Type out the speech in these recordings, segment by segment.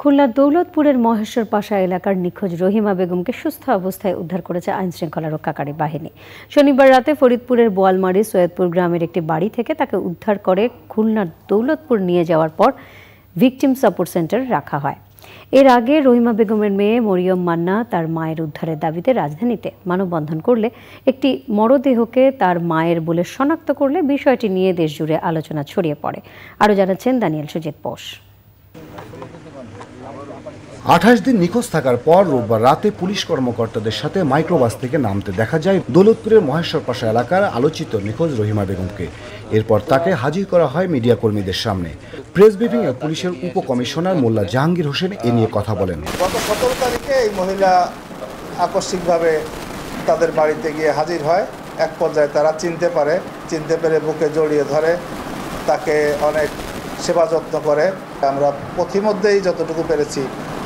খুলনা দৌলতপুরের মহেশ্বর পাশা এলাকার নিখোঁজ রহিমা বেগমকে সুস্থ অবস্থায় উদ্ধার করেছে আইন শৃঙ্খলা রক্ষাকারী বাহিনী শনিবার রাতে ফরিদপুরের বোয়ালমারি সৈয়দপুর গ্রামের একটি বাড়ি থেকে তাকে উদ্ধার করে খুলনার দৌলতপুর নিয়ে যাওয়ার পর ভিকটিম সাপোর্ট সেন্টার রাখা হয় এর আগে রহিমা বেগমের মেয়ে মরিয়ম মান্না তার মায়ের উদ্ধারের দাবিতে রাজধানীতে মানববন্ধন করলে একটি মরদেহকে তার মায়ের বলে শনাক্ত করলে বিষয়টি নিয়ে দেশজুড়ে আলোচনা ছড়িয়ে পড়ে আরও জানাচ্ছেন দানিয়েল সুজিত পোষ আঠাশ দিন নিখোঁজ থাকার পর রোববার রাতে পুলিশ কর্মকর্তাদের সাথে মাইক্রোবাস থেকে নামতে দেখা যায় দৌলতপুরের মহেশ্বর পাশা এলাকার আলোচিত নিখোঁজ রহিমা বেগমকে এরপর তাকে হাজির করা হয় মিডিয়া কর্মীদের সামনে প্রেস ব্রিফিংয়ে পুলিশের উপকমিশনার মোল্লা জাহাঙ্গীর হোসেন এ নিয়ে কথা বলেন গত সতেরো তারিখে এই মহিলা আকস্মিকভাবে তাদের বাড়িতে গিয়ে হাজির হয় এক পর্যায়ে তারা চিনতে পারে চিনতে পেরে বুকে জড়িয়ে ধরে তাকে অনেক সেবা যত্ন করে আমরা পথিমধ্যেই যতটুকু পেরেছি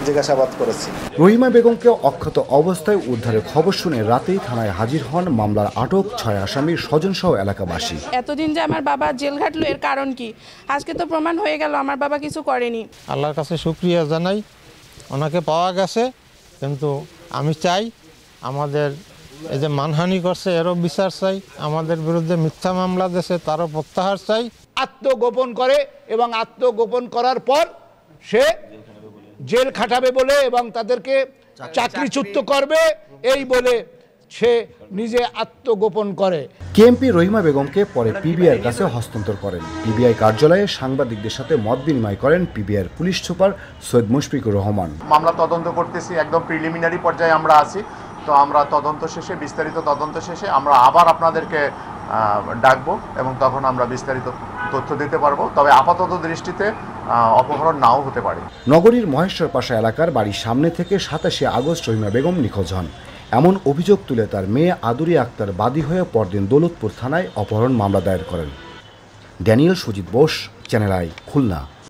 জিজ্ঞাসাবাদ করেছি রহিমা বেগমকে অক্ষত অবস্থায় উদ্ধারের খবর শুনে রাতেই থানায় হাজির হন মামলার আটক ছয় আসামির স্বজনসহ এলাকাবাসী এতদিন যে আমার বাবা জেল ঘাটলো এর কারণ কি আজকে তো প্রমাণ হয়ে গেল আমার বাবা কিছু করেনি আল্লাহর কাছে শুক্রিয়া জানাই ওনাকে পাওয়া গেছে কিন্তু আমি চাই আমাদের এই যে মানহানি করছে এরও বিচার চাই আমাদের বিরুদ্ধে মিথ্যা মামলা দেশে তারও প্রত্যাহার চাই আত্মগোপন করে এবং আত্মগোপন করার পর সে জেল খাটাবে বলে এবং তাদেরকে চাকরিচ্যুত করবে এই বলে সে নিজে আত্মগোপন করে কেএমপি রহিমা বেগমকে পরে পিবিআইয়ের কাছে হস্তান্তর করেন পিবিআই কার্যালয়ে সাংবাদিকদের সাথে মত বিনিময় করেন পিবিআইয়ের পুলিশ সুপার সৈয়দ মুশফিকুর রহমান মামলা তদন্ত করতেছি একদম প্রিলিমিনারি পর্যায়ে আমরা আছি তো আমরা তদন্ত শেষে বিস্তারিত তদন্ত শেষে আমরা আবার আপনাদেরকে ডাকবো এবং তখন আমরা বিস্তারিত তথ্য দিতে পারবো তবে আপাতত দৃষ্টিতে অপহরণ নাও হতে পারে নগরীর মহেশ্বর পাশা এলাকার বাড়ির সামনে থেকে সাতাশে আগস্ট রহিমা বেগম নিখোঁজ হন এমন অভিযোগ তুলে তার মেয়ে আদুরি আক্তার বাদী হয়ে পরদিন দৌলতপুর থানায় অপহরণ মামলা দায়ের করেন Daniel Sujit Bose channel I Khulna